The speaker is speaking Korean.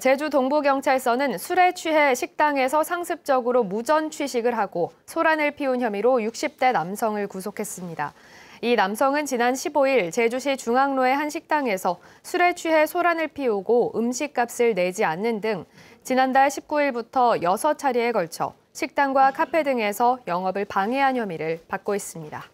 제주 동부경찰서는 술에 취해 식당에서 상습적으로 무전 취식을 하고 소란을 피운 혐의로 60대 남성을 구속했습니다. 이 남성은 지난 15일 제주시 중앙로의 한 식당에서 술에 취해 소란을 피우고 음식값을 내지 않는 등 지난달 19일부터 6차례에 걸쳐 식당과 카페 등에서 영업을 방해한 혐의를 받고 있습니다.